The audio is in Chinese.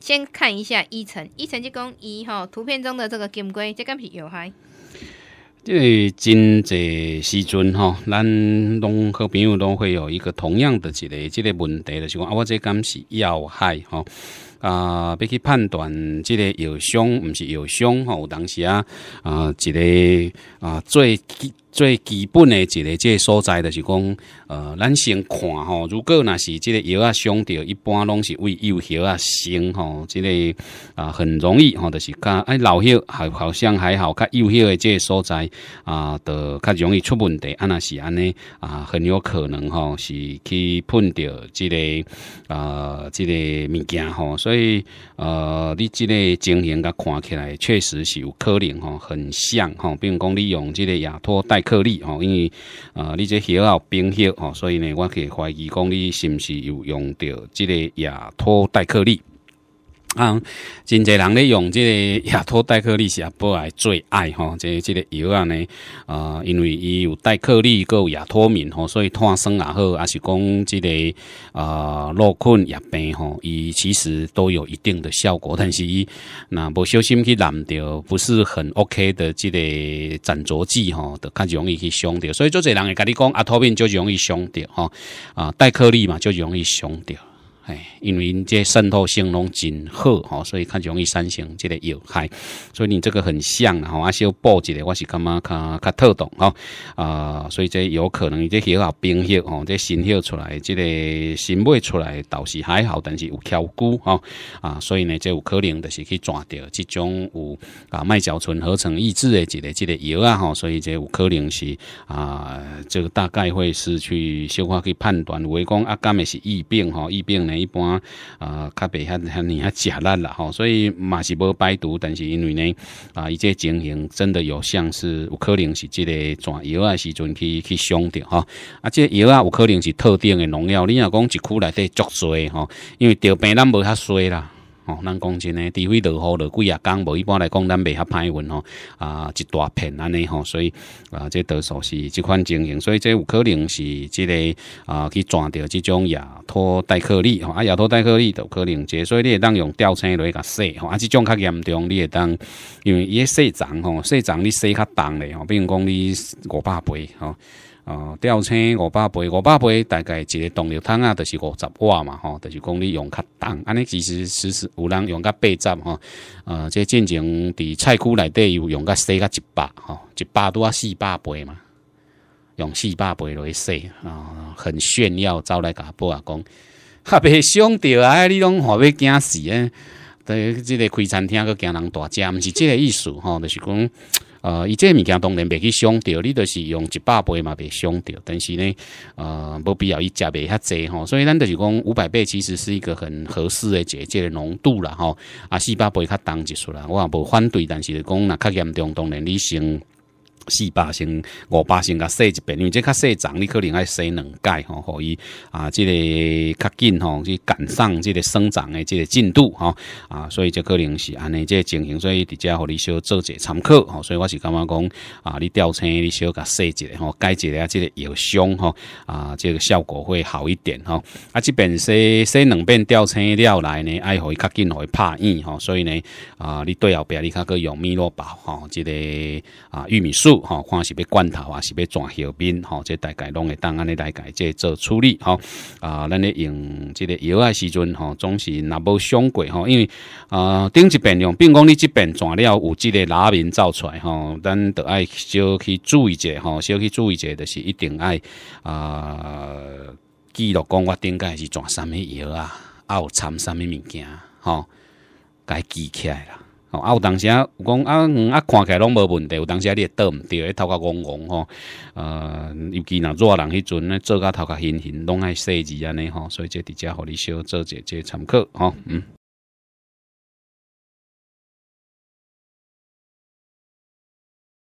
先看一下一层，一层就讲一吼，图片中的这个金龟，这根是要害。个真侪时阵吼，咱拢好朋友都会有一个同样的一个这个问题的时候，啊，我这根是要害吼。啊，要去判断即个药箱毋是药箱吼，有当时啊啊，一个啊最最基本的一个即个所在就是讲呃，咱先看吼，如果若是即个药啊伤着，一般拢是为幼腰啊胸吼，即个啊很容易吼，就是较哎老腰好好像还好，较幼腰的个所在啊，就较容易出问题，啊若是安尼啊，很有可能吼是去碰着即个啊即个物件吼。所以，呃，你这个情形佮看起来确实是有可能哦，很像哦，比如讲，你用这个亚托带颗粒哦，因为呃，你这血尿贫血吼，所以呢，我可以怀疑讲你是不是有用到这个亚托带颗粒。啊，真侪人咧用即个亚托代利是阿伯来最爱吼，即即个药啊呢，啊，因为伊有代颗粒，有亚托敏吼，所以脱酸也好，啊是讲即个啊落困也病吼，伊其实都有一定的效果，但是伊若无小心去染着，不是很 OK 的即个疹浊剂吼，都较容易去伤着，所以做侪人会甲你讲，阿托敏就容易伤着啊啊，代克利嘛就容易伤着。哎，因为这渗透性拢真好吼，所以较容易产生这个药害，所以你这个很像啊，我小补一个，我是感觉较较特懂哈啊，所以这有可能这血啊冰血哦，这新血出来，这个新脉出来倒是还好，但是有挑骨啊啊，所以呢，这有可能就是去抓到这种有啊麦角醇合成抑制的这个这个药啊吼，所以这有可能是啊，这个大概会是去消化去判断，唯讲啊，干的是疫病吼，疫病呢。一般啊，较袂遐遐尼遐食力啦吼，所以嘛是无排毒，但是因为呢，啊，伊、一个情形真的有像是有可能是即个转药啊时阵去去伤着吼，啊，这药啊有可能是特定的农药，你若讲一区内底足多吼，因为着病咱无较衰啦。哦，咱讲真诶，除非落雨落几啊天，无一般来讲，咱袂较歹运吼，啊，一大片安尼吼，所以啊，这多数是即款情形，所以这有可能是即个啊去抓着即种亚托带克利吼，啊亚托带克利都可能即，所以你会当用吊车来甲卸吼，啊，即种较严重，你会当因为伊细重吼，细重你卸较重咧，比如讲你五百倍吼。哦，吊车五百倍，五百倍大概一个动力桶啊，就是五十瓦嘛，吼，就是讲你用较重，安尼其实实时有人用较百十吼，呃，这战争伫菜区内底有用较洗较一百吼，一百多四百倍嘛，用四百倍来洗啊，很炫耀，招来甲波啊，讲哈别伤着啊，你拢话要惊死诶，对，即个开餐厅个惊人大只，毋是即个意思吼，就是讲。呃，伊这物件当然袂去伤着，你都是用一百倍嘛袂伤着，但是呢，呃，无必要伊食袂遐济吼，所以咱就是讲五百倍其实是一个很合适的姐姐浓度啦吼，啊，四百倍较重一束啦，我啊无反对，但是讲那较严重当然你先。四百升、五百升甲细一遍，因为这较细长，你可能爱洗两盖吼，互伊啊，即个较紧吼，去赶上即个生长的即个进度吼啊，所以就可能是安尼，这情形所以直接互你小做一下参考吼，所以我是感觉讲啊，你吊青你小甲细一下吼，改一下即个有箱吼啊，这个效果会好一点吼啊，即边洗洗两遍吊青了来呢，爱互伊较紧，互伊拍硬吼，所以呢啊，你对后壁你较可用米罗包吼，即个啊玉米素。吼，看是要罐头啊，是要怎小面吼，这大概拢会当安尼来家这做处理，吼。啊，咱咧用即个药啊时阵，吼，总是若无伤过，吼，因为啊，顶一遍用，并讲你即边抓了有即个拉面走出来，吼，咱着爱少去注意者，吼，少去注意者，就是一定爱啊，记录，讲我顶盖是抓什物药啊，有掺什物物件，吼，该记起来了。哦，啊，有当时啊，讲啊，啊，看起来拢无问题，有当时你会倒着对，头壳戆戆吼，呃，尤其若热人迄阵，咧，做甲头壳晕晕，拢爱生字安尼吼，所以这伫遮互你小做者，这参考吼，嗯。